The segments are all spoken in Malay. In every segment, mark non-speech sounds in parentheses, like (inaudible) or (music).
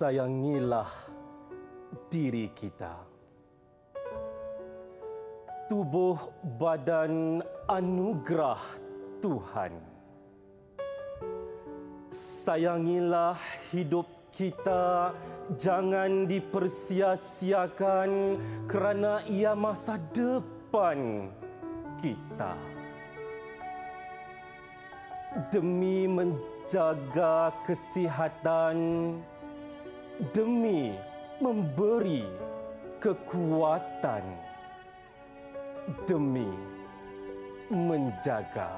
sayangilah diri kita. Tubuh badan anugerah Tuhan. Sayangilah hidup kita jangan dipersia-siakan kerana ia masa depan kita. Demi menjaga kesihatan kita, demi memberi kekuatan demi menjaga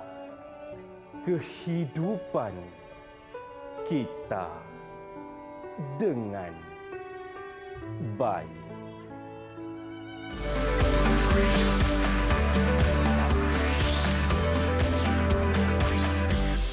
kehidupan kita dengan baik.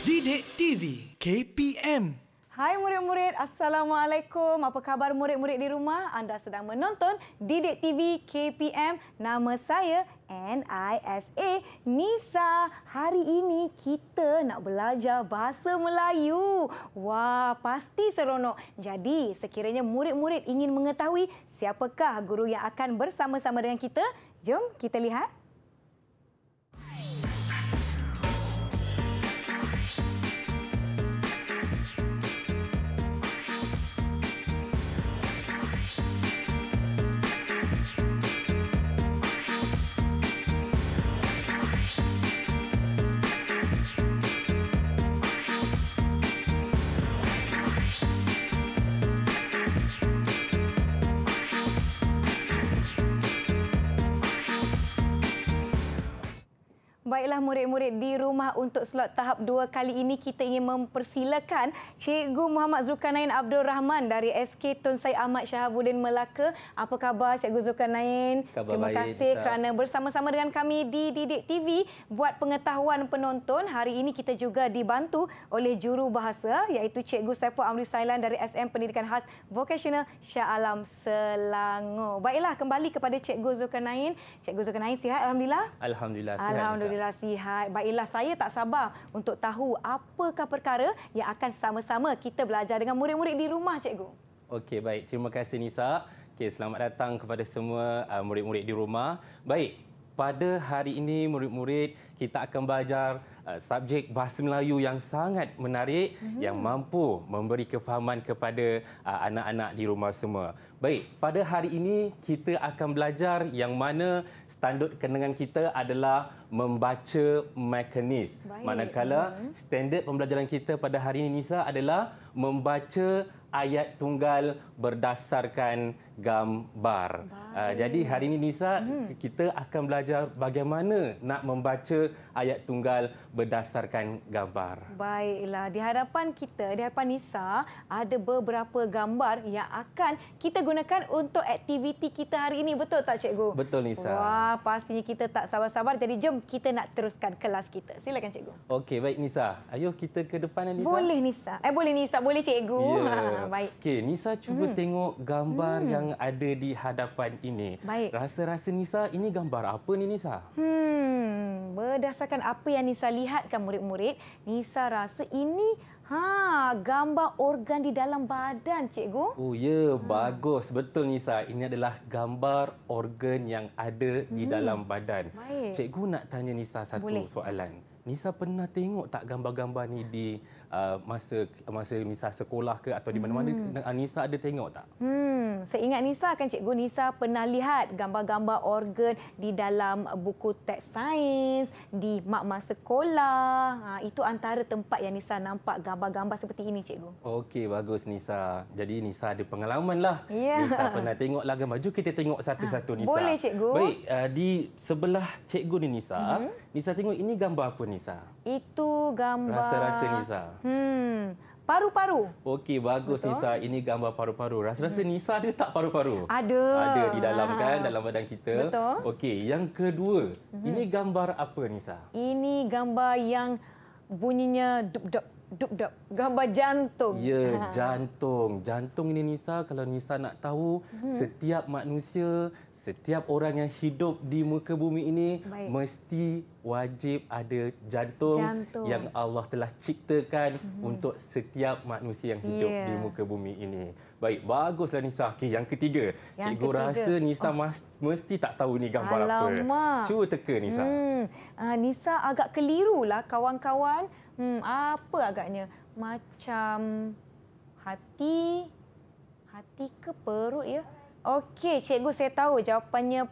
Didik TV KPM Hai murid-murid, Assalamualaikum. Apa khabar murid-murid di rumah? Anda sedang menonton Didik TV KPM. Nama saya NISA Nisa. Hari ini kita nak belajar bahasa Melayu. Wah, pasti seronok. Jadi, sekiranya murid-murid ingin mengetahui siapakah guru yang akan bersama-sama dengan kita, jom kita lihat. Baiklah murid-murid di rumah untuk slot tahap dua kali ini kita ingin mempersilakan Cikgu Muhammad Zulkarnain Abdul Rahman dari SK Tun Said Ahmad Shahabuddin Melaka. Apa khabar Cikgu Zulkarnain? Khabar Terima baik, kasih tak. kerana bersama-sama dengan kami di Didik TV buat pengetahuan penonton. Hari ini kita juga dibantu oleh juru bahasa iaitu Cikgu Saiful Amri Sailan dari SM Pendidikan Khas Vokasional Shah Alam Selangor. Baiklah kembali kepada Cikgu Zulkarnain. Cikgu Zulkarnain sihat alhamdulillah. Alhamdulillah sihat. Alhamdulillah nasihat. Baiklah, saya tak sabar untuk tahu apakah perkara yang akan sama-sama kita belajar dengan murid-murid di rumah, Cikgu. Okey, baik. Terima kasih, Nisa. Okay, selamat datang kepada semua uh, murid-murid di rumah. Baik, pada hari ini murid-murid kita akan belajar uh, subjek bahasa Melayu yang sangat menarik mm-hmm. yang mampu memberi kefahaman kepada uh, anak-anak di rumah semua. Baik, pada hari ini kita akan belajar yang mana standard kenangan kita adalah membaca mekanis. Baik. Manakala mm-hmm. standard pembelajaran kita pada hari ini Nisa adalah membaca ayat tunggal berdasarkan gambar. Baik. Ah, jadi hari ini Nisa hmm. kita akan belajar bagaimana nak membaca ayat tunggal berdasarkan gambar. Baiklah, di hadapan kita, di hadapan Nisa ada beberapa gambar yang akan kita gunakan untuk aktiviti kita hari ini. Betul tak cikgu? Betul Nisa. Wah, pastinya kita tak sabar-sabar. Jadi jom kita nak teruskan kelas kita. Silakan cikgu. Okey, baik Nisa. ayo kita ke depan Nisa. Boleh Nisa. Eh boleh Nisa, boleh cikgu. Yeah. (laughs) baik. Okey, Nisa cuba hmm. tengok gambar hmm. yang yang ada di hadapan ini. Baik. Rasa-rasa Nisa, ini gambar apa ni Nisa? Hmm, berdasarkan apa yang Nisa lihatkan murid-murid, Nisa rasa ini Ha, gambar organ di dalam badan, cikgu. Oh, ya, yeah, hmm. bagus. Betul Nisa. Ini adalah gambar organ yang ada di hmm. dalam badan. Baik. Cikgu nak tanya Nisa satu Boleh. soalan. Nisa pernah tengok tak gambar-gambar ni di uh, masa masa Nisa sekolah ke atau di mana-mana hmm. Nisa ada tengok tak? Hmm, Hmm, saya ingat Nisa kan Cikgu Nisa pernah lihat gambar-gambar organ di dalam buku teks sains di makmal sekolah. Ha, itu antara tempat yang Nisa nampak gambar-gambar seperti ini Cikgu. Okey bagus Nisa. Jadi Nisa ada pengalaman lah. Yeah. Nisa pernah tengoklah gambar. Jom kita tengok satu-satu ha, Nisa. Boleh Cikgu. Baik uh, di sebelah Cikgu ni Nisa. Hmm. Nisa tengok ini gambar apa Nisa? Itu gambar. Rasa-rasa Nisa. Hmm. Paru-paru. Okey, bagus Betul. Nisa. Ini gambar paru-paru. Rasa-rasa hmm. Nisa ada tak paru-paru? Ada. Ada di dalam Aha. kan, dalam badan kita. Betul. Okey, yang kedua. Hmm. Ini gambar apa Nisa? Ini gambar yang bunyinya dup-dup duk-duk gambar jantung. Ya, ha. jantung. Jantung ini Nisa, kalau Nisa nak tahu, hmm. setiap manusia, setiap orang yang hidup di muka bumi ini, Baik. mesti wajib ada jantung, jantung yang Allah telah ciptakan hmm. untuk setiap manusia yang hidup yeah. di ya. muka bumi ini. Baik, baguslah Nisa. Okey, yang ketiga. Yang Cikgu ketiga. rasa Nisa oh. mas, mesti tak tahu ni gambar Alamak. apa. Cuba teka Nisa. Hmm. Uh, Nisa agak keliru lah kawan-kawan. Hmm, apa agaknya? Macam hati hati ke perut ya? Okey, cikgu saya tahu jawapannya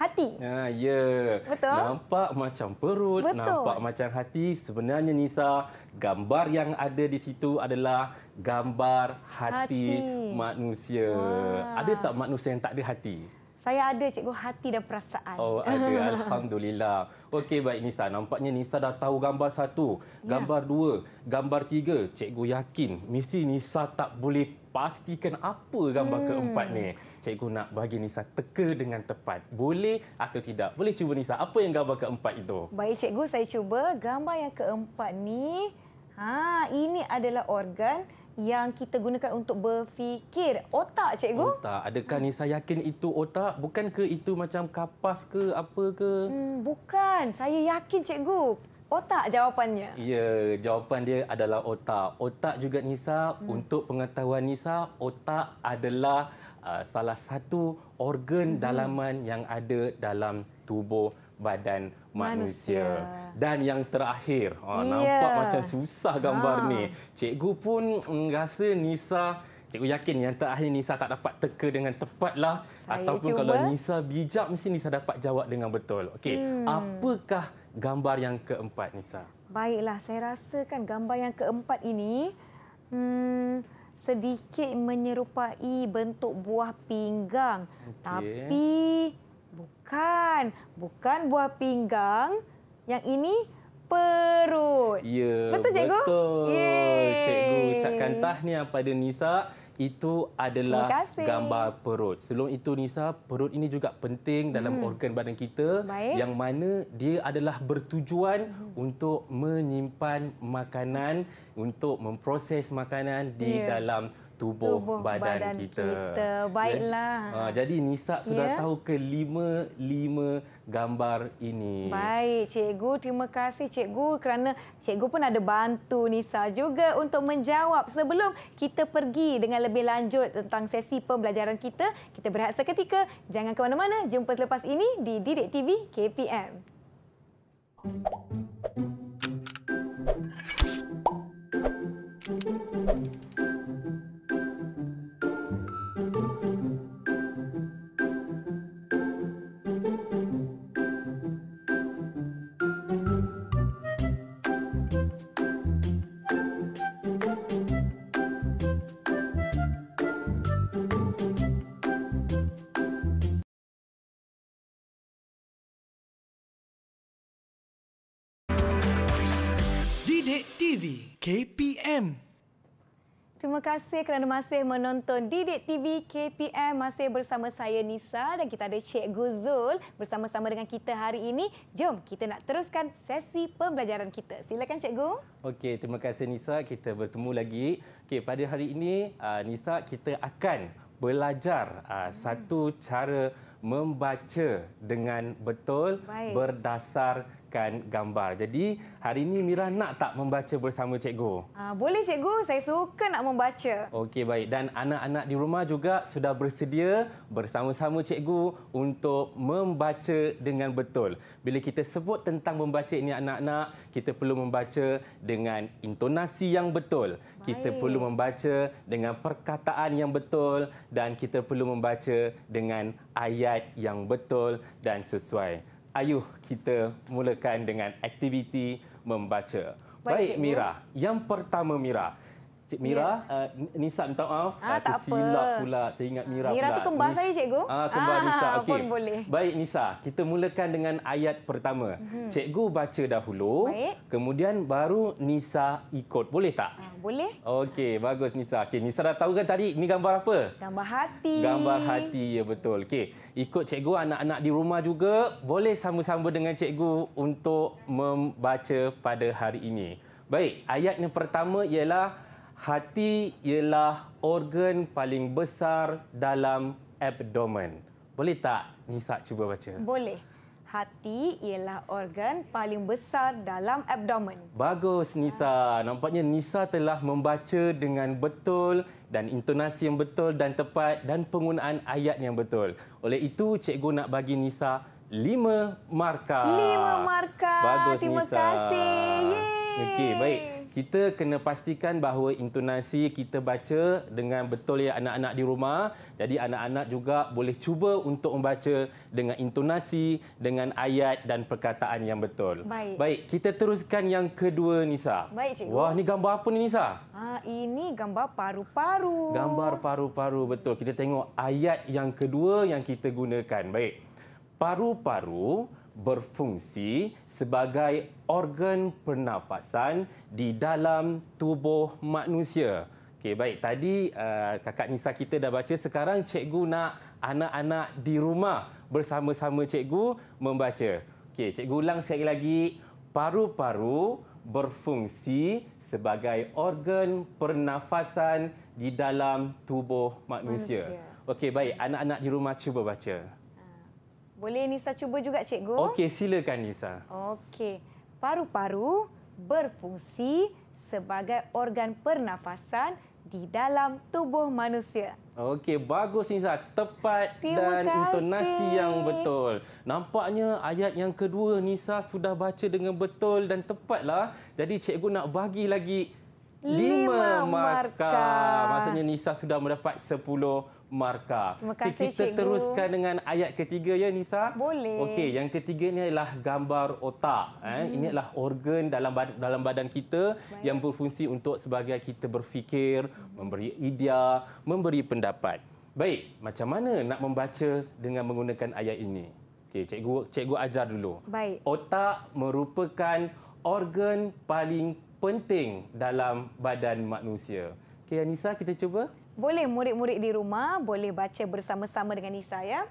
hati. Ha, ya. Yeah. Betul. Nampak macam perut, Betul. nampak macam hati. Sebenarnya Nisa, gambar yang ada di situ adalah gambar hati, hati. manusia. Wah. Ada tak manusia yang tak ada hati? Saya ada cikgu hati dan perasaan. Oh, ada (laughs) alhamdulillah. Okey baik Nisa, nampaknya Nisa dah tahu gambar satu, ya. gambar ya. dua, gambar tiga. Cikgu yakin mesti Nisa tak boleh pastikan apa gambar hmm. keempat ni cikgu nak bagi Nisa teka dengan tepat. Boleh atau tidak? Boleh cuba Nisa. Apa yang gambar keempat itu? Baik cikgu, saya cuba gambar yang keempat ni. Ha, ini adalah organ yang kita gunakan untuk berfikir. Otak, cikgu? Otak. Adakah hmm. Nisa yakin itu otak? Bukan ke itu macam kapas ke apa ke? Hmm, bukan. Saya yakin, cikgu. Otak jawapannya. Ya, jawapan dia adalah otak. Otak juga Nisa. Hmm. Untuk pengetahuan Nisa, otak adalah Uh, salah satu organ mm -hmm. dalaman yang ada dalam tubuh badan manusia. manusia. Dan yang terakhir, oh, yeah. nampak macam susah gambar ha. ni. Cikgu pun mm, rasa Nisa, cikgu yakin yang terakhir Nisa tak dapat teka dengan tepatlah. Saya ataupun cuba. kalau Nisa bijak, mesti Nisa dapat jawab dengan betul. Okey, hmm. apakah gambar yang keempat, Nisa? Baiklah, saya rasa kan gambar yang keempat ini... Hmm, sedikit menyerupai bentuk buah pinggang. Okay. Tapi bukan, bukan buah pinggang. Yang ini perut. Ya, betul, cikgu? Betul. Yeay. Cikgu ucapkan tahniah pada Nisa itu adalah gambar perut. Sebelum itu Nisa, perut ini juga penting dalam hmm. organ badan kita Baik. yang mana dia adalah bertujuan hmm. untuk menyimpan makanan, untuk memproses makanan di yeah. dalam tubuh, tubuh badan, badan kita. kita. Baiklah. Ya? Ha, jadi Nisa ya? sudah tahu ke lima-lima gambar ini. Baik, cikgu. Terima kasih cikgu kerana cikgu pun ada bantu Nisa juga untuk menjawab. Sebelum kita pergi dengan lebih lanjut tentang sesi pembelajaran kita, kita berehat seketika. Jangan ke mana-mana. Jumpa selepas ini di Didik TV KPM. Thank you. KPM. Terima kasih kerana masih menonton Didik TV KPM. Masih bersama saya Nisa dan kita ada Cikgu Guzul bersama-sama dengan kita hari ini. Jom kita nak teruskan sesi pembelajaran kita. Silakan Cikgu. Okey, terima kasih Nisa. Kita bertemu lagi. Okey, pada hari ini ah, Nisa kita akan belajar ah, hmm. satu cara membaca dengan betul Baik. berdasar menggunakan gambar. Jadi hari ini Mira nak tak membaca bersama cikgu? Ah, boleh cikgu, saya suka nak membaca. Okey baik dan anak-anak di rumah juga sudah bersedia bersama-sama cikgu untuk membaca dengan betul. Bila kita sebut tentang membaca ini anak-anak, kita perlu membaca dengan intonasi yang betul. Baik. Kita perlu membaca dengan perkataan yang betul dan kita perlu membaca dengan ayat yang betul dan sesuai ayuh kita mulakan dengan aktiviti membaca. Baik, Baik Mira, yang pertama Mira, Cik Mira, uh, ya. eh, Nisa minta maaf. Ah, uh, tersilap apa. pula, teringat Mira, pula. Mira tu kembar Nis- saya, cikgu. Uh, ah, kembar ah, Nisa. Okay. Pun boleh. Baik, Nisa. Kita mulakan dengan ayat pertama. Hmm. Cikgu baca dahulu. Baik. Kemudian baru Nisa ikut. Boleh tak? Uh, boleh. Okey, bagus Nisa. Okay, Nisa dah tahu kan tadi ini gambar apa? Gambar hati. Gambar hati, ya betul. Okey, ikut cikgu anak-anak di rumah juga. Boleh sama-sama dengan cikgu untuk membaca pada hari ini. Baik, ayat yang pertama ialah... Hati ialah organ paling besar dalam abdomen. Boleh tak Nisa cuba baca? Boleh. Hati ialah organ paling besar dalam abdomen. Bagus Nisa. Nampaknya Nisa telah membaca dengan betul dan intonasi yang betul dan tepat dan penggunaan ayat yang betul. Oleh itu cikgu nak bagi Nisa lima markah. Lima markah. Bagus Terima Nisa. Terima kasih. Yeay. Okey, baik kita kena pastikan bahawa intonasi kita baca dengan betul ya anak-anak di rumah. Jadi anak-anak juga boleh cuba untuk membaca dengan intonasi, dengan ayat dan perkataan yang betul. Baik. Baik, kita teruskan yang kedua Nisa. Baik cikgu. Wah, ni gambar apa ni Nisa? Ha, ini gambar paru-paru. Gambar paru-paru betul. Kita tengok ayat yang kedua yang kita gunakan. Baik. Paru-paru berfungsi sebagai organ pernafasan di dalam tubuh manusia. Okey, baik. Tadi uh, kakak Nisa kita dah baca. Sekarang cikgu nak anak-anak di rumah bersama-sama cikgu membaca. Okey, cikgu ulang sekali lagi. Paru-paru berfungsi sebagai organ pernafasan di dalam tubuh manusia. manusia. Okey, baik. Anak-anak di rumah cuba baca. Boleh Nisa cuba juga cikgu? Okey, silakan Nisa. Okey. Paru-paru berfungsi sebagai organ pernafasan di dalam tubuh manusia. Okey, bagus Nisa. Tepat Terima dan kasih. intonasi yang betul. Nampaknya ayat yang kedua Nisa sudah baca dengan betul dan tepatlah. Jadi cikgu nak bagi lagi 5 markah. markah. Maksudnya Nisa sudah mendapat 10 markah markah. Okay, kita Cikgu. teruskan dengan ayat ketiga ya Nisa. Boleh. Okey, yang ketiga ini adalah gambar otak. Eh. Hmm. Ini adalah organ dalam badan, dalam badan kita Baik. yang berfungsi untuk sebagai kita berfikir, hmm. memberi idea, memberi pendapat. Baik, macam mana nak membaca dengan menggunakan ayat ini? Okey, cikgu cikgu ajar dulu. Baik. Otak merupakan organ paling penting dalam badan manusia. Okey, Anissa, kita cuba. Boleh murid-murid di rumah boleh baca bersama-sama dengan Nisa ya.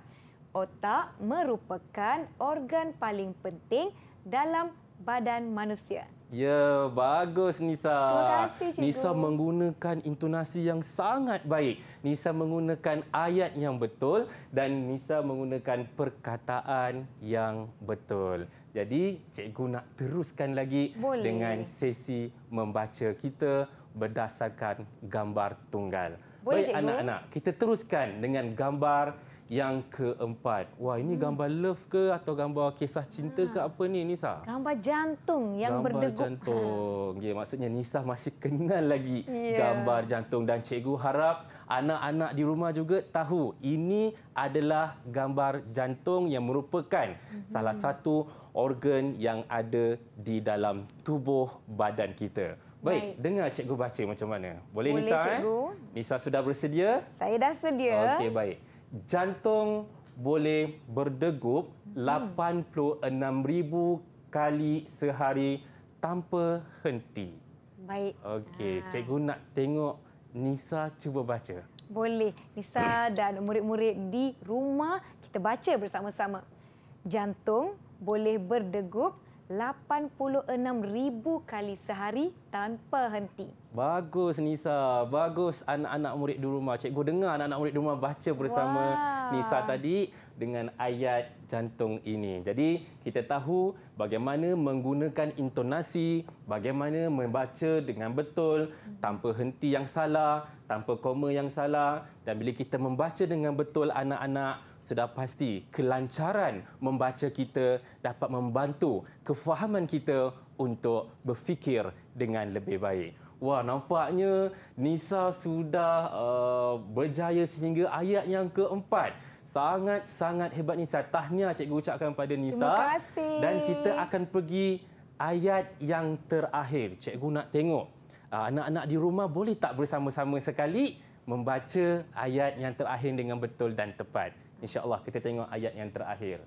Otak merupakan organ paling penting dalam badan manusia. Ya, bagus Nisa. Terima kasih, Cikgu. Nisa menggunakan intonasi yang sangat baik. Nisa menggunakan ayat yang betul dan Nisa menggunakan perkataan yang betul. Jadi, Cikgu nak teruskan lagi Boleh. dengan sesi membaca kita berdasarkan gambar tunggal. Boleh, Baik anak-anak, kita teruskan dengan gambar yang keempat. Wah, ini hmm. gambar love ke atau gambar kisah cinta ha. ke ah. apa ni Nisa? Gambar jantung yang gambar berdegup. Gambar jantung. Ha. Ya, maksudnya Nisa masih kenal lagi yeah. gambar jantung dan cikgu harap anak-anak di rumah juga tahu ini adalah gambar jantung yang merupakan hmm. salah satu organ yang ada di dalam tubuh badan kita. Baik, Baik, dengar cikgu baca macam mana. Boleh, Boleh Nisa? Boleh, cikgu. Eh? Nisa sudah bersedia? Saya dah sedia. Okey, baik. Jantung boleh berdegup 86,000 hmm. kali sehari tanpa henti. Baik. Okey, ah. cikgu nak tengok Nisa cuba baca. Boleh. Nisa (coughs) dan murid-murid di rumah kita baca bersama-sama. Jantung boleh berdegup 86,000 86,000 kali sehari tanpa henti. Bagus Nisa, bagus anak-anak murid di rumah. Cikgu dengar anak-anak murid di rumah baca bersama Wah. Nisa tadi dengan ayat jantung ini. Jadi kita tahu bagaimana menggunakan intonasi, bagaimana membaca dengan betul tanpa henti yang salah, tanpa koma yang salah dan bila kita membaca dengan betul anak-anak sudah pasti kelancaran membaca kita dapat membantu kefahaman kita untuk berfikir dengan lebih baik. Wah, nampaknya Nisa sudah uh, berjaya sehingga ayat yang keempat. Sangat-sangat hebat Nisa. Tahniah cikgu ucapkan pada Nisa. Terima kasih. Dan kita akan pergi ayat yang terakhir. Cikgu nak tengok. Uh, anak-anak di rumah boleh tak bersama-sama sekali membaca ayat yang terakhir dengan betul dan tepat? InsyaAllah kita tengok ayat yang terakhir.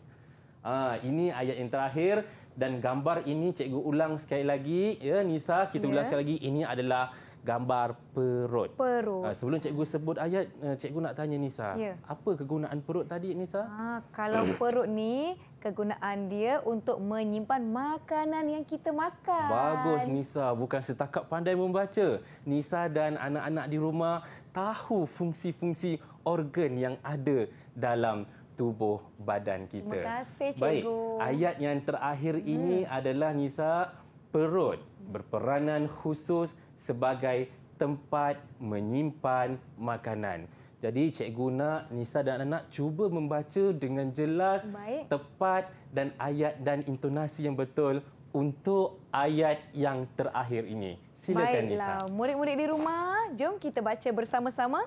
Ha, ini ayat yang terakhir dan gambar ini cikgu ulang sekali lagi. Ya, Nisa, kita ya. ulang sekali lagi. Ini adalah gambar perut. perut. Ha, sebelum cikgu sebut ayat, eh, cikgu nak tanya Nisa. Ya. Apa kegunaan perut tadi, Nisa? Ha, kalau (coughs) perut ni kegunaan dia untuk menyimpan makanan yang kita makan. Bagus, Nisa. Bukan setakat pandai membaca. Nisa dan anak-anak di rumah tahu fungsi-fungsi organ yang ada dalam tubuh badan kita. Terima kasih, Cikgu. Baik, ayat yang terakhir hmm. ini adalah Nisa perut berperanan khusus sebagai tempat menyimpan makanan. Jadi Cikgu nak Nisa dan anak cuba membaca dengan jelas, Baik. tepat dan ayat dan intonasi yang betul untuk ayat yang terakhir ini. Silakan Baiklah. Nisa. Baiklah, murid-murid di rumah, jom kita baca bersama-sama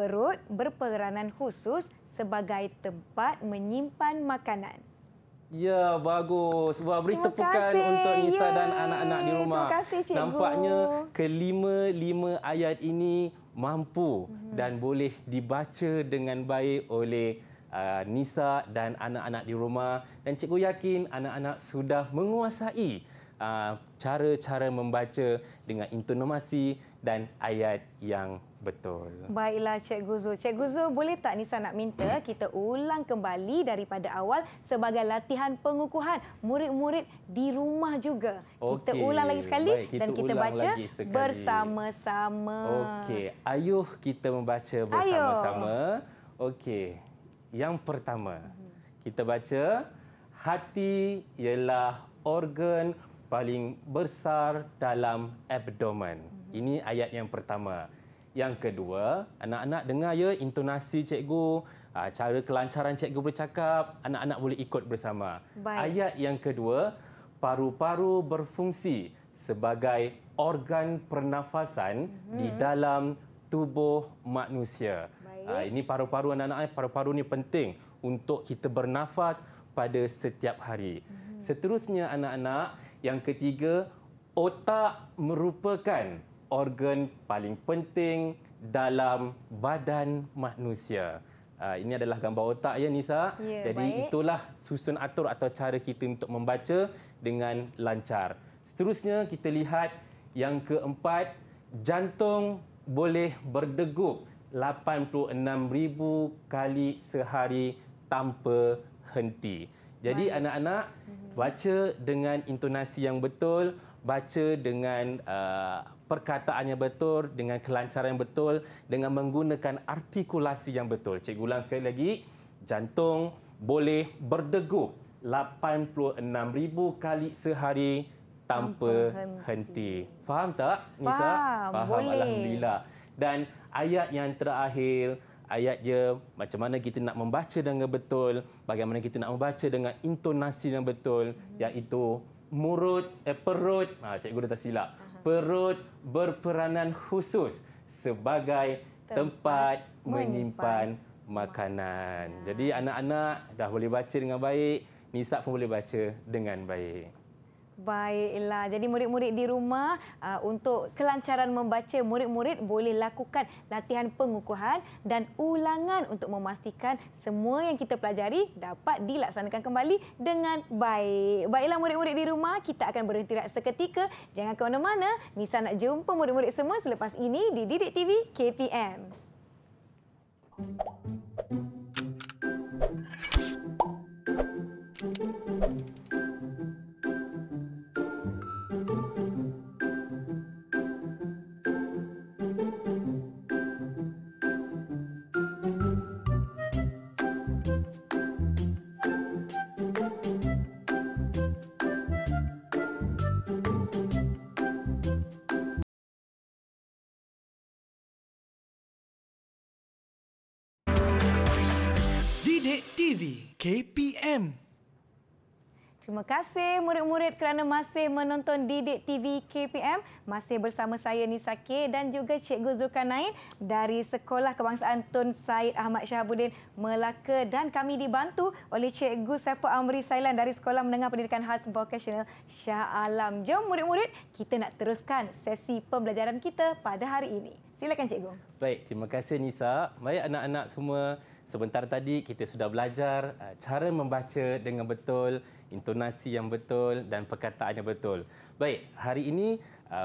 perut berperanan khusus sebagai tempat menyimpan makanan. Ya, bagus. Wah, beri tepukan untuk Nisa Yay. dan anak-anak di rumah. Terima kasih, Cikgu. Nampaknya kelima-lima ayat ini mampu hmm. dan boleh dibaca dengan baik oleh uh, Nisa dan anak-anak di rumah. Dan Cikgu yakin anak-anak sudah menguasai uh, cara-cara uh, membaca dengan intonasi dan ayat yang Betul. Baiklah Cikgu Zul. Cikgu Zul boleh tak ni saya nak minta kita ulang kembali daripada awal sebagai latihan pengukuhan murid-murid di rumah juga. Okay. Kita ulang lagi sekali Baik, kita dan kita baca bersama-sama. Okey, ayuh kita membaca bersama-sama. Okey. Yang pertama, kita baca hati ialah organ paling besar dalam abdomen. Ini ayat yang pertama. Yang kedua, anak-anak dengar ya intonasi cikgu, ah, cara kelancaran cikgu bercakap, anak-anak boleh ikut bersama. Baik. Ayat yang kedua, paru-paru berfungsi sebagai organ pernafasan mm-hmm. di dalam tubuh manusia. Baik. Ah, ini paru-paru anak-anak, paru-paru ini penting untuk kita bernafas pada setiap hari. Mm-hmm. Seterusnya anak-anak, yang ketiga, otak merupakan organ paling penting dalam badan manusia. Ah, ini adalah gambar otak ya Nisa. Ya, Jadi baik. itulah susun atur atau cara kita untuk membaca dengan lancar. Seterusnya kita lihat yang keempat, jantung boleh berdegup 86,000 kali sehari tanpa henti. Jadi anak-anak mhm. baca dengan intonasi yang betul baca dengan uh, perkataan yang betul, dengan kelancaran yang betul, dengan menggunakan artikulasi yang betul. Cikgu ulang sekali lagi, jantung boleh berdegup 86,000 kali sehari tanpa henti. henti. Faham tak, Nisa? Faham, Faham. Boleh. Alhamdulillah. Dan ayat yang terakhir, ayat dia macam mana kita nak membaca dengan betul, bagaimana kita nak membaca dengan intonasi yang betul, hmm murut eh, perut ah cikgu dah tersilap uh-huh. perut berperanan khusus sebagai tempat, tempat menyimpan, menyimpan makanan. Jadi anak-anak dah boleh baca dengan baik, nisab pun boleh baca dengan baik. Baiklah, jadi murid-murid di rumah uh, untuk kelancaran membaca murid-murid boleh lakukan latihan pengukuhan dan ulangan untuk memastikan semua yang kita pelajari dapat dilaksanakan kembali dengan baik. Baiklah murid-murid di rumah, kita akan berhenti seketika. Jangan ke mana-mana, Nisa nak jumpa murid-murid semua selepas ini di Didik TV KPM. Thank you. Terima kasih murid-murid kerana masih menonton Didik TV KPM. Masih bersama saya Nisa K dan juga Cikgu Zulkarnain dari Sekolah Kebangsaan Tun Said Ahmad Syahabuddin Melaka dan kami dibantu oleh Cikgu Sefa Amri Sailan dari Sekolah Menengah Pendidikan Khas Vocational Shah Alam. Jom murid-murid, kita nak teruskan sesi pembelajaran kita pada hari ini. Silakan Cikgu. Baik, terima kasih Nisa. Baik anak-anak semua, Sebentar tadi kita sudah belajar uh, cara membaca dengan betul, intonasi yang betul dan perkataan yang betul. Baik, hari ini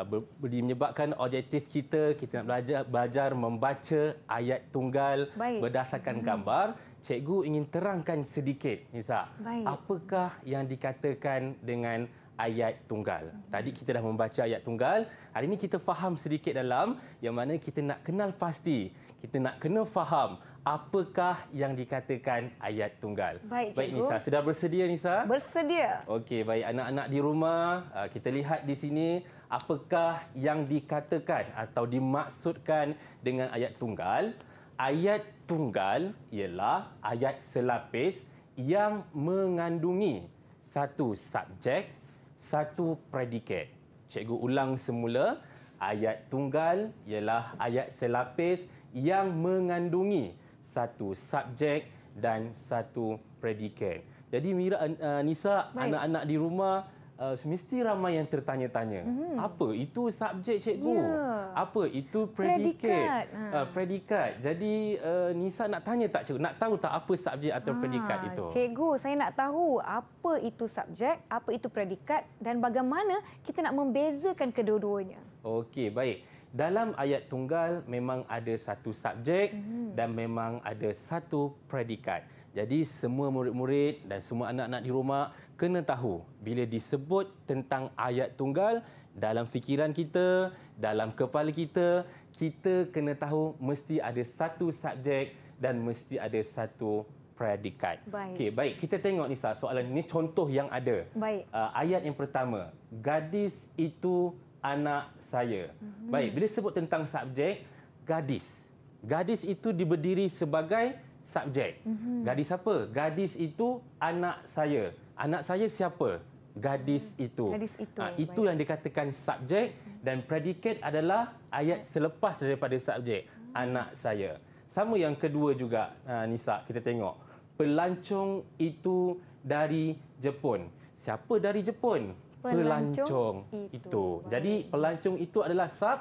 boleh uh, menyebabkan objektif kita, kita nak belajar, belajar membaca ayat tunggal Baik. berdasarkan hmm. gambar. Cikgu ingin terangkan sedikit, Nisa. Baik. Apakah yang dikatakan dengan ayat tunggal? Hmm. Tadi kita dah membaca ayat tunggal. Hari ini kita faham sedikit dalam yang mana kita nak kenal pasti. Kita nak kena faham apakah yang dikatakan ayat tunggal. Baik, baik Nisa, sudah bersedia Nisa? Bersedia. Okey, baik anak-anak di rumah, ah, kita lihat di sini apakah yang dikatakan atau dimaksudkan dengan ayat tunggal. Ayat tunggal ialah ayat selapis yang mengandungi satu subjek, satu predikat. Cikgu ulang semula, ayat tunggal ialah ayat selapis yang mengandungi satu subjek dan satu predikat. Jadi Mira, uh, Nisa, anak-anak di rumah uh, mesti ramai yang tertanya-tanya. Mm-hmm. Apa itu subjek cikgu? Yeah. Apa itu predikat? Predikat. Ha. Uh, predikat. Jadi uh, Nisa nak tanya tak cikgu? Nak tahu tak apa subjek atau ha, predikat itu? Cikgu, saya nak tahu apa itu subjek, apa itu predikat dan bagaimana kita nak membezakan kedua-duanya. Okey, baik dalam ayat tunggal memang ada satu subjek mm -hmm. dan memang ada satu predikat. Jadi semua murid-murid dan semua anak-anak di rumah kena tahu bila disebut tentang ayat tunggal dalam fikiran kita, dalam kepala kita, kita kena tahu mesti ada satu subjek dan mesti ada satu predikat. Baik. Okay, baik. Kita tengok ni soalan ini contoh yang ada. Baik. Uh, ayat yang pertama, gadis itu anak saya. Mm-hmm. Baik, bila sebut tentang subjek, gadis. Gadis itu diberdiri sebagai subjek. Mm-hmm. Gadis apa? Gadis itu anak saya. Anak saya siapa? Gadis mm-hmm. itu. Gadis itu. Ha, itu yang dikatakan subjek mm-hmm. dan predikat adalah ayat selepas daripada subjek, mm-hmm. anak saya. Sama yang kedua juga, ha, Nisa, kita tengok. Pelancong itu dari Jepun. Siapa dari Jepun? pelancong itu. itu. Jadi pelancong itu adalah sub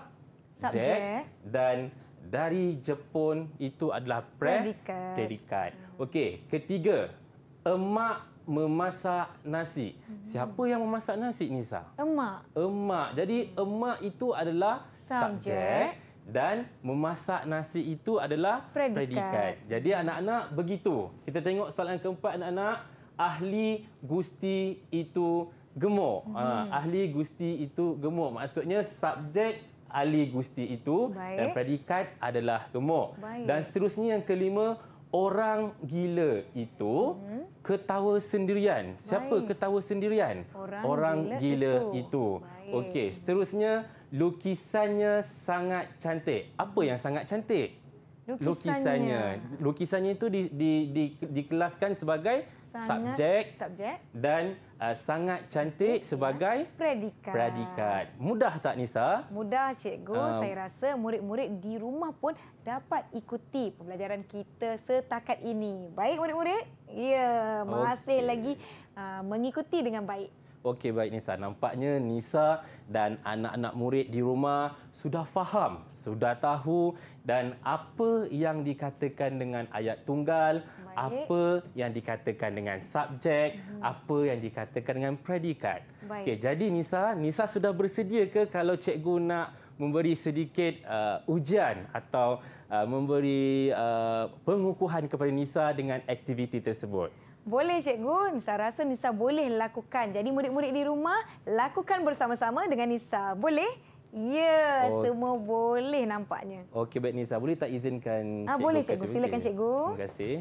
subjek dan dari Jepun itu adalah pre predikat. predikat. Hmm. Okey, ketiga, emak memasak nasi. Hmm. Siapa yang memasak nasi Nisa? Emak. Emak. Jadi emak itu adalah subjek dan memasak nasi itu adalah predikat. predikat. Jadi anak-anak begitu. Kita tengok soalan keempat anak-anak, ahli gusti itu gemuk. Hmm. Uh, ahli gusti itu gemuk. Maksudnya subjek ahli gusti itu Baik. dan predikat adalah gemuk. Baik. Dan seterusnya yang kelima, orang gila itu hmm. ketawa sendirian. Siapa ketawa sendirian? Orang, orang gila, gila itu. itu. Okey, seterusnya lukisannya sangat cantik. Apa yang sangat cantik? Lukisannya. Lukisannya, lukisannya itu di, di, di, dikelaskan sebagai sangat subjek, subjek. dan uh, sangat cantik okay. sebagai predikat. predikat. Mudah tak Nisa? Mudah cikgu. Um. Saya rasa murid-murid di rumah pun dapat ikuti pembelajaran kita setakat ini. Baik murid-murid? Ya, masih lagi uh, mengikuti dengan baik. Okey baik Nisa, nampaknya Nisa dan anak-anak murid di rumah sudah faham, sudah tahu dan apa yang dikatakan dengan ayat tunggal, Baik. apa yang dikatakan dengan subjek, hmm. apa yang dikatakan dengan predikat. Baik. Okay, jadi Nisa, Nisa sudah bersedia ke kalau cikgu nak memberi sedikit uh, ujian atau uh, memberi uh, pengukuhan kepada Nisa dengan aktiviti tersebut? Boleh cikgu, Nisa rasa Nisa boleh lakukan. Jadi murid-murid di rumah lakukan bersama-sama dengan Nisa. Boleh? Ya, oh. semua boleh nampaknya. Okey baik Nisa, boleh tak izinkan cikgu? Ah boleh cikgu, silakan cikgu. Terima kasih.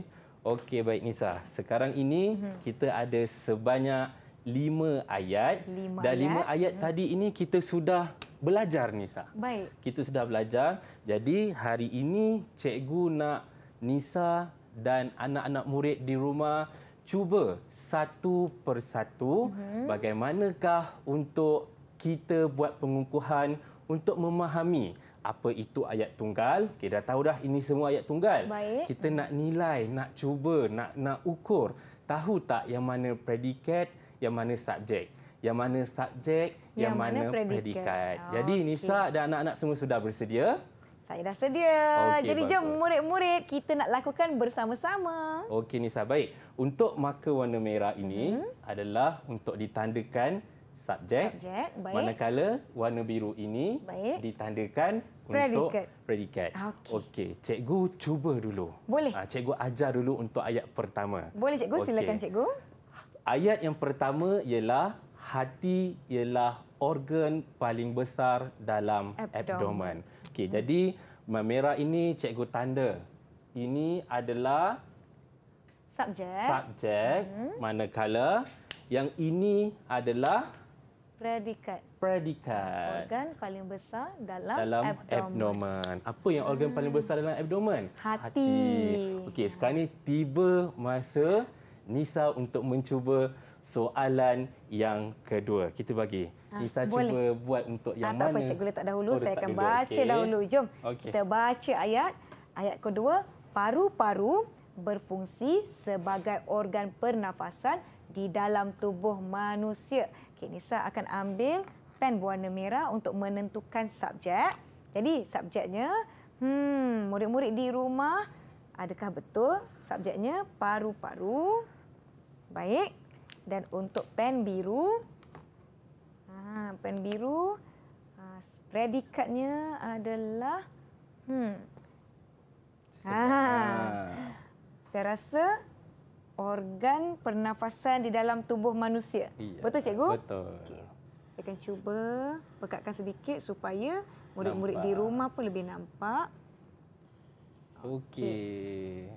Okey baik Nisa. Sekarang ini hmm. kita ada sebanyak lima ayat. Lima Dan lima ayat, hmm. tadi ini kita sudah belajar Nisa. Baik. Kita sudah belajar. Jadi hari ini cikgu nak Nisa dan anak-anak murid di rumah cuba satu persatu hmm. bagaimanakah untuk kita buat pengukuhan untuk memahami apa itu ayat tunggal. Okey, dah tahu dah ini semua ayat tunggal. Baik. Kita nak nilai, nak cuba, nak nak ukur. Tahu tak yang mana predikat, yang mana subjek? Yang mana subjek, yang, yang mana, mana predikat. predikat. Oh, Jadi Nisa dan anak-anak semua sudah bersedia? Saya dah sedia. Okay, Jadi bagus. jom murid-murid kita nak lakukan bersama-sama. Okey Nisa, baik. Untuk marker warna merah ini mm-hmm. adalah untuk ditandakan subjek. subjek. Baik. Manakala warna biru ini Baik. ditandakan predicate. untuk predikat. Okey. Okay. Cikgu cuba dulu. Boleh. Ha, cikgu ajar dulu untuk ayat pertama. Boleh cikgu, okay. silakan cikgu. Ayat yang pertama ialah hati ialah organ paling besar dalam abdomen. abdomen. Okey, hmm. jadi memera ini cikgu tanda. Ini adalah subjek. Subjek hmm. manakala yang ini adalah predikat. Predikat. Organ paling besar dalam, dalam abdomen. Apa yang organ hmm. paling besar dalam abdomen? Hati. Hati. Okey, sekarang ni tiba masa Nisa untuk mencuba soalan yang kedua. Kita bagi. Ah, Nisa ha, cuba buat untuk yang Atau mana? Atau cikgu letak dahulu, oh, saya akan dulu. baca okay. dahulu. Jom, okay. kita baca ayat. Ayat kedua, paru-paru berfungsi sebagai organ pernafasan di dalam tubuh manusia. Okey, Nisa akan ambil pen berwarna merah untuk menentukan subjek. Jadi subjeknya, hmm, murid-murid di rumah, adakah betul subjeknya paru-paru? Baik. Dan untuk pen biru, ha, pen biru, ha, predikatnya adalah, hmm, ha, ah. saya rasa organ pernafasan di dalam tubuh manusia. Ya, Betul cikgu? Betul. Okay. Saya akan cuba pekatkan sedikit supaya murid-murid di rumah pun lebih nampak. Okey. Okay.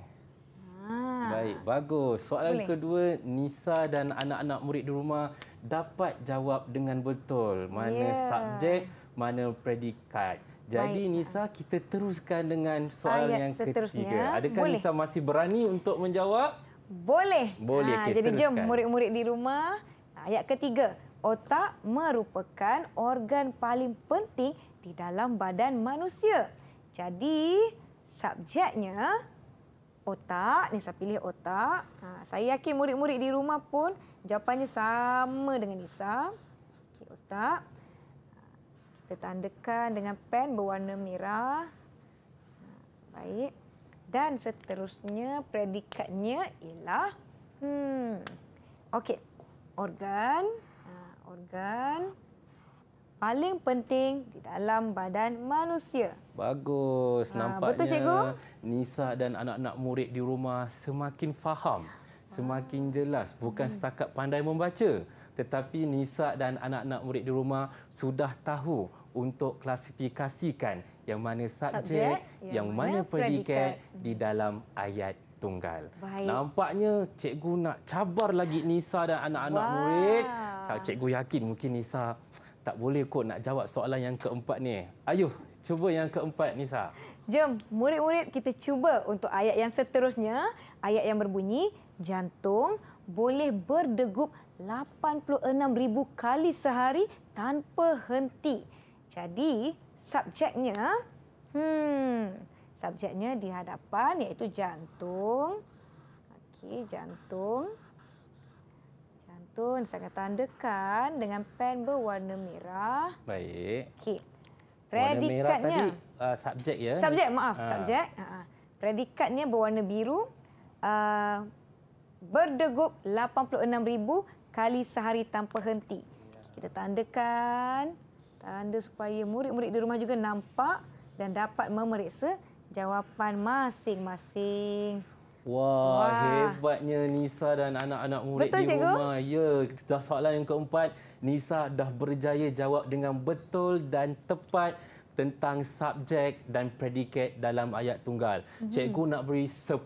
Ah. Ha. Baik, bagus. Soalan Boleh. kedua, Nisa dan anak-anak murid di rumah dapat jawab dengan betul mana yeah. subjek, mana predikat. Jadi Baik. Nisa, kita teruskan dengan soalan Ayat yang seterusnya. ketiga. Adakah Boleh. Nisa masih berani untuk menjawab? Boleh. Boleh. Ha, okay, jadi teruskan. jom murid-murid di rumah. Ha, ayat ketiga. Otak merupakan organ paling penting di dalam badan manusia. Jadi subjeknya otak. Nisa pilih otak. Ha, saya yakin murid-murid di rumah pun jawapannya sama dengan Nisa. Okay, otak. Ha, kita tandakan dengan pen berwarna merah. Ha, baik dan seterusnya predikatnya ialah hmm okey organ ha, organ paling penting di dalam badan manusia. Bagus ha, nampaknya. Betul cikgu. Nisa dan anak-anak murid di rumah semakin faham, semakin ah. jelas bukan hmm. setakat pandai membaca tetapi Nisa dan anak-anak murid di rumah sudah tahu untuk klasifikasikan yang mana subjek, subjek yang, yang mana predikat di hmm. dalam ayat tunggal. Baik. Nampaknya cikgu nak cabar lagi Nisa dan anak-anak murid. Saya cikgu yakin mungkin Nisa tak boleh kot nak jawab soalan yang keempat ni. Ayuh, cuba yang keempat Nisa. Jom, murid-murid kita cuba untuk ayat yang seterusnya. Ayat yang berbunyi, jantung boleh berdegup 86,000 kali sehari tanpa henti. Jadi subjeknya, hmm, subjeknya di hadapan iaitu jantung. Okey, jantung. Jantung saya akan tandakan dengan pen berwarna merah. Baik. Okey. Predikatnya. merah tadi uh, subjek ya. Subjek, maaf. Ha. Subjek. Ha. Predikatnya berwarna biru. Uh, berdegup 86,000 kali sehari tanpa henti. Kita tandakan. Eh, anda supaya murid-murid di rumah juga nampak dan dapat memeriksa jawapan masing-masing. Wah, Wah, hebatnya Nisa dan anak-anak murid betul, di cikgu? rumah. Ya, dah soalan yang keempat. Nisa dah berjaya jawab dengan betul dan tepat tentang subjek dan predikat dalam ayat tunggal. Hmm. Cikgu nak beri 10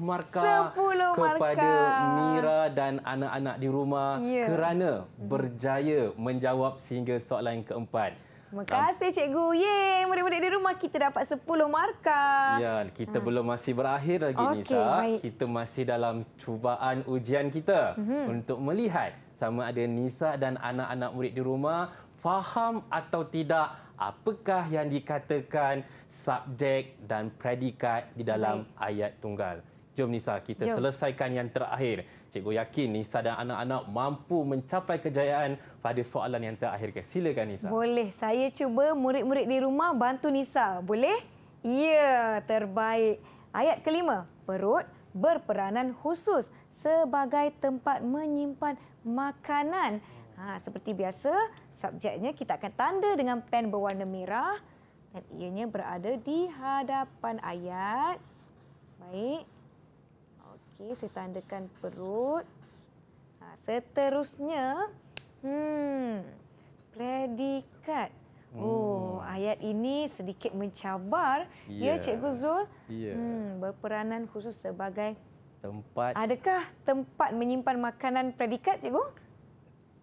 markah 10 kepada markah. Mira dan anak-anak di rumah yeah. kerana mhm. berjaya menjawab sehingga soalan keempat. Terima kasih cikgu. Ye, murid-murid di rumah kita dapat 10 markah. Ya, kita ha. belum masih berakhir lagi okay, Nisa. Baik. Kita masih dalam cubaan ujian kita hmm. untuk melihat sama ada Nisa dan anak-anak murid di rumah faham atau tidak apakah yang dikatakan subjek dan predikat di dalam hmm. ayat tunggal. Jom Nisa, kita Jom. selesaikan yang terakhir. Cikgu yakin Nisa dan anak-anak mampu mencapai kejayaan pada soalan yang terakhir. Silakan Nisa. Boleh. Saya cuba murid-murid di rumah bantu Nisa. Boleh? Ya, terbaik. Ayat kelima, perut berperanan khusus sebagai tempat menyimpan makanan. Ha, seperti biasa, subjeknya kita akan tanda dengan pen berwarna merah dan ianya berada di hadapan ayat. Baik. Okey, saya tandakan perut. Ha, seterusnya, hmm, predikat. Oh, hmm. Oh, ayat ini sedikit mencabar. Yeah. Ya, Cikgu Zul? Ya. Yeah. Hmm, berperanan khusus sebagai tempat. Adakah tempat menyimpan makanan predikat, Cikgu?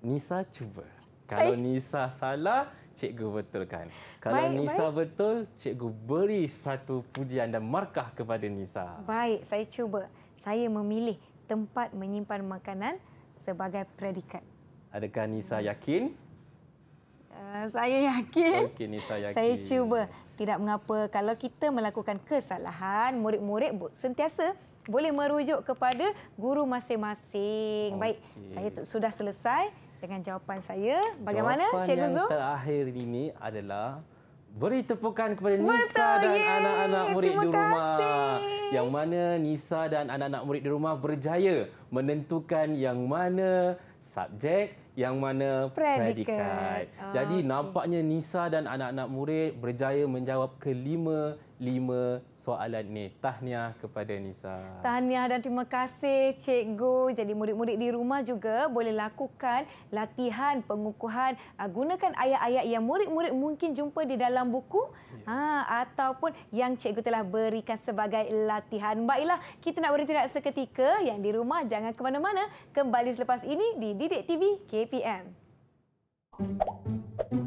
Nisa cuba. Kalau Hai. Nisa salah, cikgu betulkan. Kalau baik, Nisa baik. betul, cikgu beri satu pujian dan markah kepada Nisa. Baik, saya cuba. Saya memilih tempat menyimpan makanan sebagai predikat. Adakah Nisa yakin? Eh, saya yakin. Okey, Nisa yakin. Saya cuba. Tidak mengapa kalau kita melakukan kesalahan, murid-murid sentiasa boleh merujuk kepada guru masing-masing. Okay. Baik, saya sudah selesai dengan jawapan saya. Bagaimana jawapan Cikgu Zul? Jawapan yang terakhir ini adalah beri tepukan kepada Betul. Nisa dan anak-anak murid di rumah. Kasih. Yang mana Nisa dan anak-anak murid di rumah berjaya menentukan yang mana subjek yang mana predikat. predikat. Oh, Jadi nampaknya Nisa dan anak-anak murid berjaya menjawab kelima lima soalan ini. Tahniah kepada Nisa. Tahniah dan terima kasih cikgu. Jadi murid-murid di rumah juga boleh lakukan latihan pengukuhan ah, gunakan ayat-ayat yang murid-murid mungkin jumpa di dalam buku ya. ha, ataupun yang cikgu telah berikan sebagai latihan. Baiklah, kita nak beri tidak seketika. Yang di rumah jangan ke mana-mana. Kembali selepas ini di Didik TV KPM. Thank you.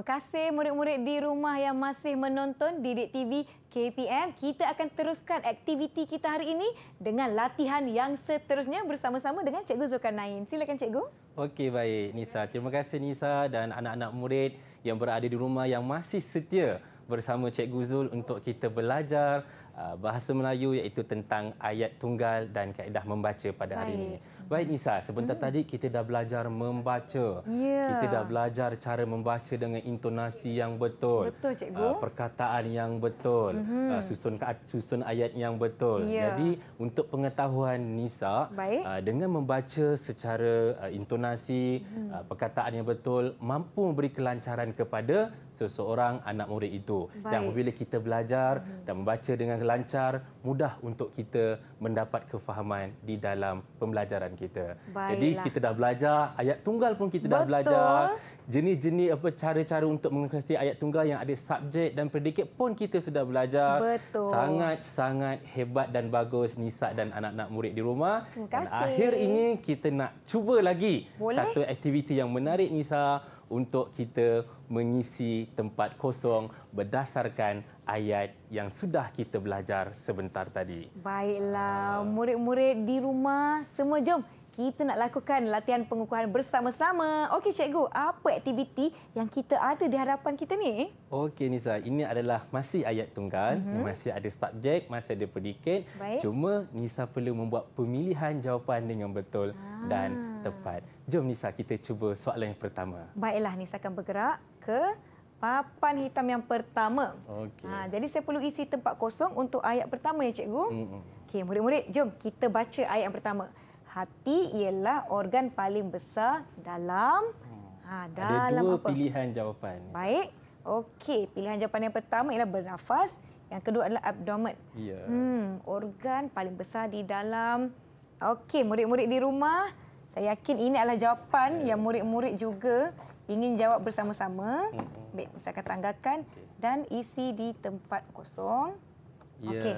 Terima kasih murid-murid di rumah yang masih menonton Didik TV KPM. Kita akan teruskan aktiviti kita hari ini dengan latihan yang seterusnya bersama-sama dengan Cikgu Zulkarnain. Silakan Cikgu. Okey, baik Nisa. Terima kasih Nisa dan anak-anak murid yang berada di rumah yang masih setia bersama Cikgu Zul untuk kita belajar ah, bahasa Melayu iaitu tentang ayat tunggal dan kaedah membaca pada hari baik. ini. Baik Nisa, sebentar hmm. tadi kita dah belajar membaca. Yeah. Kita dah belajar cara membaca dengan intonasi yang betul. Betul cikgu. Uh, perkataan yang betul. Mm -hmm. uh, susun susun ayat yang betul. Yeah. Jadi untuk pengetahuan Nisa uh, dengan membaca secara uh, intonasi mm -hmm. uh, perkataan yang betul mampu memberi kelancaran kepada seseorang anak murid itu. Baik. Dan apabila kita belajar mm -hmm. dan membaca dengan lancar mudah untuk kita mendapat kefahaman di dalam pembelajaran kita. Baiklah. Jadi kita dah belajar ayat tunggal pun kita Betul. dah belajar. Jenis-jenis apa cara-cara untuk mengkristi ayat tunggal yang ada subjek dan predikat pun kita sudah belajar. Betul. Sangat-sangat hebat dan bagus Nisa dan anak-anak murid di rumah. Terima kasih. Dan akhir ini kita nak cuba lagi Boleh? satu aktiviti yang menarik Nisa untuk kita mengisi tempat kosong berdasarkan ayat yang sudah kita belajar sebentar tadi. Baiklah, murid-murid di rumah semua jom kita nak lakukan latihan pengukuhan bersama-sama. Okey cikgu, apa aktiviti yang kita ada di hadapan kita ni? Okey Nisa, ini adalah masih ayat tunggal, mm -hmm. masih ada subjek, masih ada predikat. Cuma Nisa perlu membuat pemilihan jawapan dengan betul ha. dan tepat. Jom Nisa kita cuba soalan yang pertama. Baiklah Nisa akan bergerak ke papan hitam yang pertama. Okay. Ha, jadi saya perlu isi tempat kosong untuk ayat pertama ya cikgu. Mm-hmm. Okey, murid-murid, jom kita baca ayat yang pertama. Hati ialah organ paling besar dalam hmm. ha, dalam Ada dua apa? pilihan jawapan. Baik. Okey, pilihan jawapan yang pertama ialah bernafas, yang kedua adalah abdomen. Ya. Yeah. Hmm, organ paling besar di dalam Okey, murid-murid di rumah, saya yakin ini adalah jawapan yeah. yang murid-murid juga ingin jawab bersama-sama. Hmm. Baik, saya akan tanggalkan okay. dan isi di tempat kosong. Ya, okay.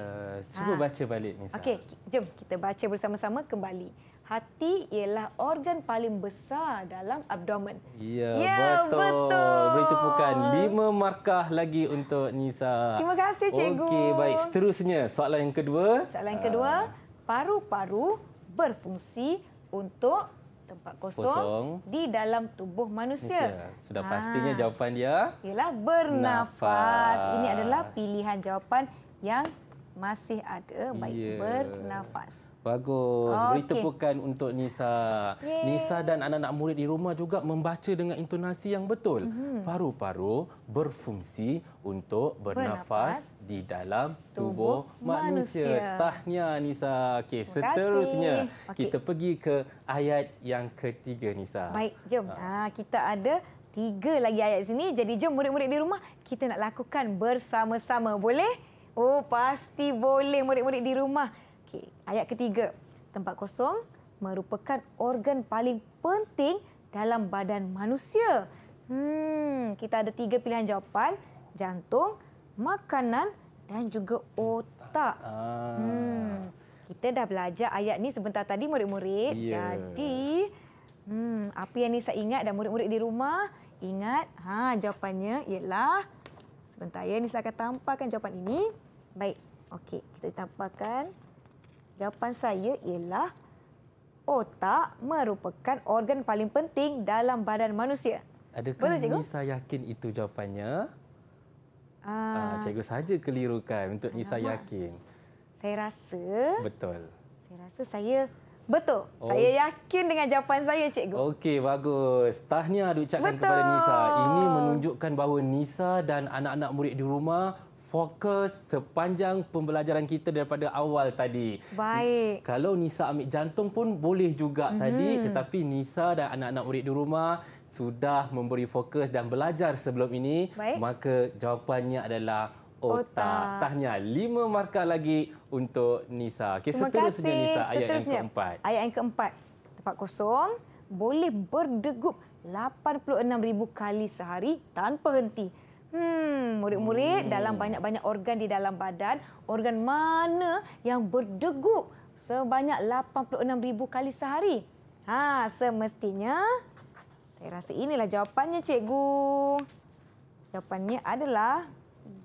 cuba ha. baca balik. Okey, jom kita baca bersama-sama kembali. Hati ialah organ paling besar dalam abdomen. Ya, ya betul. betul. Beri tepukan. Lima markah lagi untuk Nisa. Terima kasih, Cikgu. Okey, baik. Seterusnya, soalan yang kedua. Soalan yang kedua, ah. paru-paru berfungsi untuk tempat kosong, kosong. di dalam tubuh manusia? manusia. Sudah pastinya ah. jawapan dia ialah bernafas. Nafas. Ini adalah pilihan jawapan yang masih ada baik yeah. bernafas. Bagus. Okay. Beri tepukan untuk Nisa. Yay. Nisa dan anak-anak murid di rumah juga membaca dengan intonasi yang betul. Mhm. Paru-paru mm -hmm. berfungsi untuk bernafas, bernafas di dalam tubuh, tubuh manusia. manusia. Tahniah Nisa. Okey, seterusnya okay. kita pergi ke ayat yang ketiga Nisa. Baik, jom. Ha. Ha, kita ada tiga lagi ayat di sini. Jadi jom murid-murid di rumah kita nak lakukan bersama-sama. Boleh? Oh, pasti boleh murid-murid di rumah. Okey, ayat ketiga. Tempat kosong merupakan organ paling penting dalam badan manusia. Hmm, kita ada tiga pilihan jawapan. Jantung, makanan dan juga otak. Ah. Hmm, kita dah belajar ayat ni sebentar tadi murid-murid. Yeah. Jadi, hmm, apa yang Nisa ingat dan murid-murid di rumah? Ingat, ha, jawapannya ialah... Sebentar ya, Nisa akan tamparkan jawapan ini. Baik, okey, kita tamparkan. Jawapan saya ialah otak merupakan organ paling penting dalam badan manusia. Adakah Boleh, cikgu? Nisa yakin itu jawapannya? Aa, ah. Aa, ah, cikgu saja kelirukan untuk Nisa alamak. yakin. Saya rasa... Betul. Saya rasa saya betul. Oh. Saya yakin dengan jawapan saya, cikgu. Okey, bagus. Tahniah diucapkan kepada Nisa. Ini menunjukkan bahawa Nisa dan anak-anak murid di rumah fokus sepanjang pembelajaran kita daripada awal tadi. Baik. Kalau Nisa ambil jantung pun boleh juga mm -hmm. tadi tetapi Nisa dan anak-anak murid di rumah sudah memberi fokus dan belajar sebelum ini Baik. maka jawapannya adalah otak. otak. Tahniah lima markah lagi untuk Nisa. Okey seterusnya kasih. Nisa ayat seterusnya. yang keempat. Ayat yang keempat. Tempat kosong boleh berdegup 86,000 kali sehari tanpa henti. Hmm, murid-murid hmm. dalam banyak-banyak organ di dalam badan, organ mana yang berdegup sebanyak 86,000 kali sehari? Ha, semestinya saya rasa inilah jawapannya cikgu. Jawapannya adalah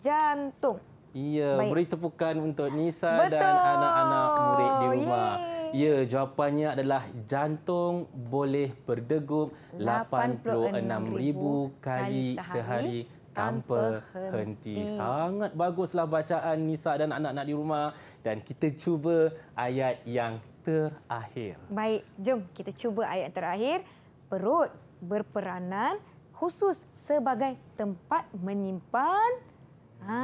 jantung. Ya, Baik. beri tepukan untuk Nisa Betul. dan anak-anak murid di rumah. Yeay. Ya, jawapannya adalah jantung boleh berdegup 86,000 kali, kali sehari. sehari tanpa henti. henti. Hmm. Sangat baguslah bacaan Nisa dan anak-anak di rumah dan kita cuba ayat yang terakhir. Baik, jom kita cuba ayat terakhir. Perut berperanan khusus sebagai tempat menyimpan ha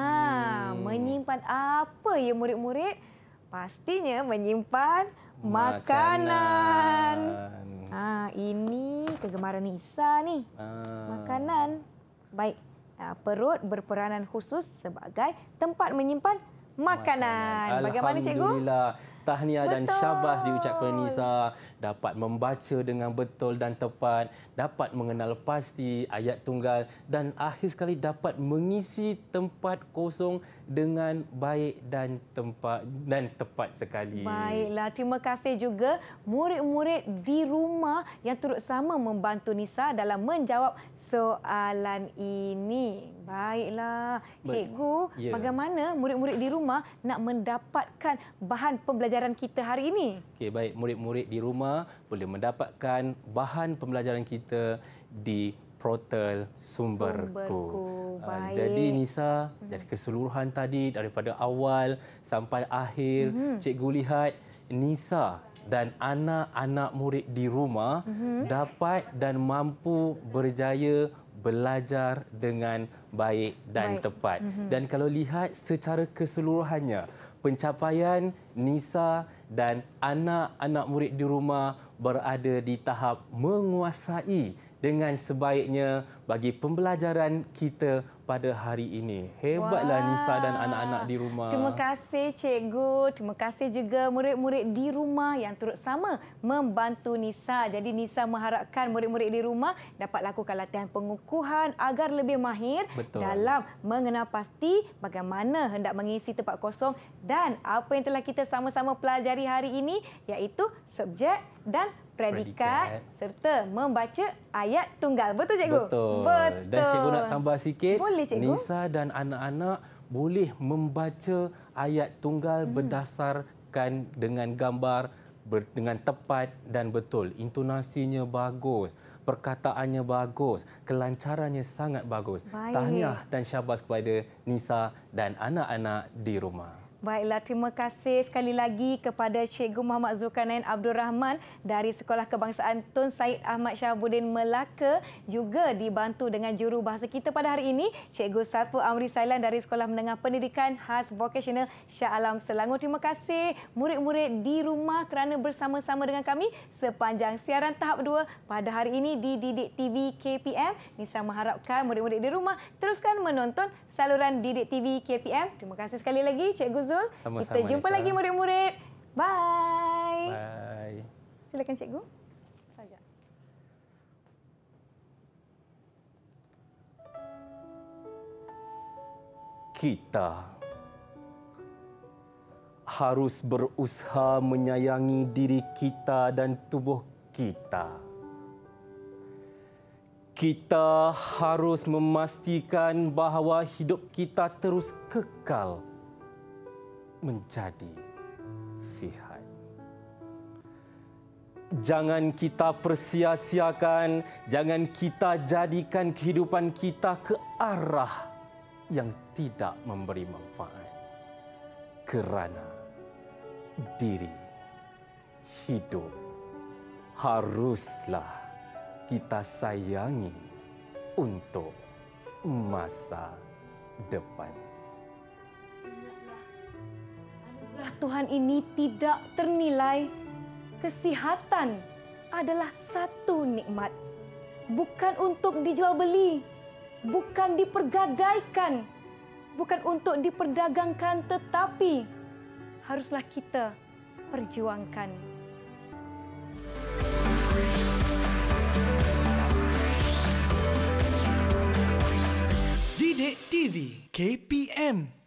hmm. menyimpan apa ya murid-murid? Pastinya menyimpan makanan. makanan. Ha ini kegemaran Nisa ni. Ha. Makanan. Baik, perut berperanan khusus sebagai tempat menyimpan makanan. makanan. Bagaimana cikgu? Alhamdulillah. Tahniah Betul. dan syabas diucapkan Nisa dapat membaca dengan betul dan tepat, dapat mengenal pasti ayat tunggal dan akhir sekali dapat mengisi tempat kosong dengan baik dan tempat dan tepat sekali. Baiklah, terima kasih juga murid-murid di rumah yang turut sama membantu Nisa dalam menjawab soalan ini. Baiklah. Cikgu, Baik. Ya. bagaimana murid-murid di rumah nak mendapatkan bahan pembelajaran kita hari ini? Okey, baik. Murid-murid di rumah boleh mendapatkan bahan pembelajaran kita di portal sumberku. sumberku. Ah, jadi Nisa, dari keseluruhan tadi daripada awal sampai akhir, mm-hmm. cikgu lihat Nisa dan anak-anak murid di rumah mm-hmm. dapat dan mampu berjaya belajar dengan baik dan baik. tepat. Mm -hmm. Dan kalau lihat secara keseluruhannya, pencapaian Nisa dan anak-anak murid di rumah berada di tahap menguasai dengan sebaiknya bagi pembelajaran kita pada hari ini. Hebatlah Wah. Nisa dan anak-anak di rumah. Terima kasih cikgu, terima kasih juga murid-murid di rumah yang turut sama membantu Nisa. Jadi Nisa mengharapkan murid-murid di rumah dapat lakukan latihan pengukuhan agar lebih mahir Betul. dalam mengenal pasti bagaimana hendak mengisi tempat kosong dan apa yang telah kita sama-sama pelajari hari ini iaitu subjek dan predikat, predikat serta membaca ayat tunggal. Betul cikgu? Betul. Betul. Dan cikgu nak tambah sikit. Boleh, cikgu. Nisa dan anak-anak boleh membaca ayat tunggal hmm. berdasarkan dengan gambar ber, dengan tepat dan betul. Intonasinya bagus. Perkataannya bagus. Kelancarannya sangat bagus. Baik. Tahniah dan syabas kepada Nisa dan anak-anak di rumah. Baiklah, terima kasih sekali lagi kepada Cikgu Muhammad Zulkarnain Abdul Rahman dari Sekolah Kebangsaan Tun Said Ahmad Syahbudin Melaka juga dibantu dengan juru bahasa kita pada hari ini, Cikgu Safu Amri Sailan dari Sekolah Menengah Pendidikan Has Vocational Shah Alam Selangor. Terima kasih murid-murid di rumah kerana bersama-sama dengan kami sepanjang siaran tahap 2 pada hari ini di Didik TV KPM. Nisa mengharapkan murid-murid di rumah teruskan menonton saluran Didik TV KPM. Terima kasih sekali lagi Cikgu Zul. Azul. Sama-sama. Kita jumpa Isha. lagi murid-murid. Bye. Bye. Silakan cikgu. Kita harus berusaha menyayangi diri kita dan tubuh kita. Kita harus memastikan bahawa hidup kita terus Kekal menjadi sihat. Jangan kita persia-siakan, jangan kita jadikan kehidupan kita ke arah yang tidak memberi manfaat. Kerana diri hidup haruslah kita sayangi untuk masa depan. Tuhan ini tidak ternilai. Kesihatan adalah satu nikmat. Bukan untuk dijual beli, bukan dipergadaikan, bukan untuk diperdagangkan tetapi haruslah kita perjuangkan. Didik TV KPM